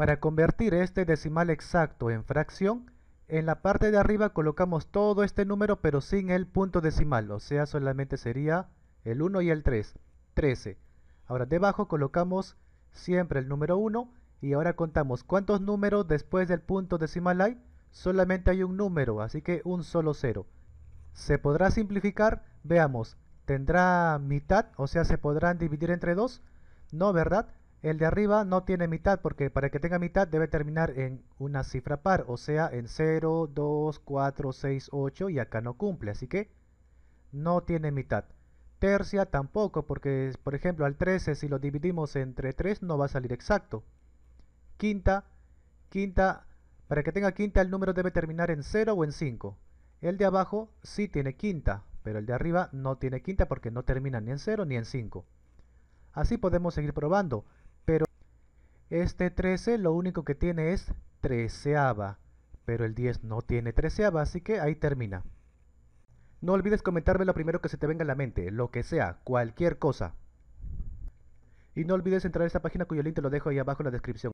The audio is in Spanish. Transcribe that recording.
Para convertir este decimal exacto en fracción, en la parte de arriba colocamos todo este número pero sin el punto decimal, o sea solamente sería el 1 y el 3, 13. Ahora debajo colocamos siempre el número 1 y ahora contamos cuántos números después del punto decimal hay, solamente hay un número, así que un solo 0. ¿Se podrá simplificar? Veamos, ¿tendrá mitad? O sea, ¿se podrán dividir entre dos? No, ¿verdad? El de arriba no tiene mitad porque para que tenga mitad debe terminar en una cifra par, o sea en 0, 2, 4, 6, 8 y acá no cumple, así que no tiene mitad. Tercia tampoco porque por ejemplo al 13 si lo dividimos entre 3 no va a salir exacto. Quinta, quinta, para que tenga quinta el número debe terminar en 0 o en 5. El de abajo sí tiene quinta, pero el de arriba no tiene quinta porque no termina ni en 0 ni en 5. Así podemos seguir probando. Este 13 lo único que tiene es 13aba, pero el 10 no tiene treceava, así que ahí termina. No olvides comentarme lo primero que se te venga a la mente, lo que sea, cualquier cosa. Y no olvides entrar a esta página cuyo link te lo dejo ahí abajo en la descripción.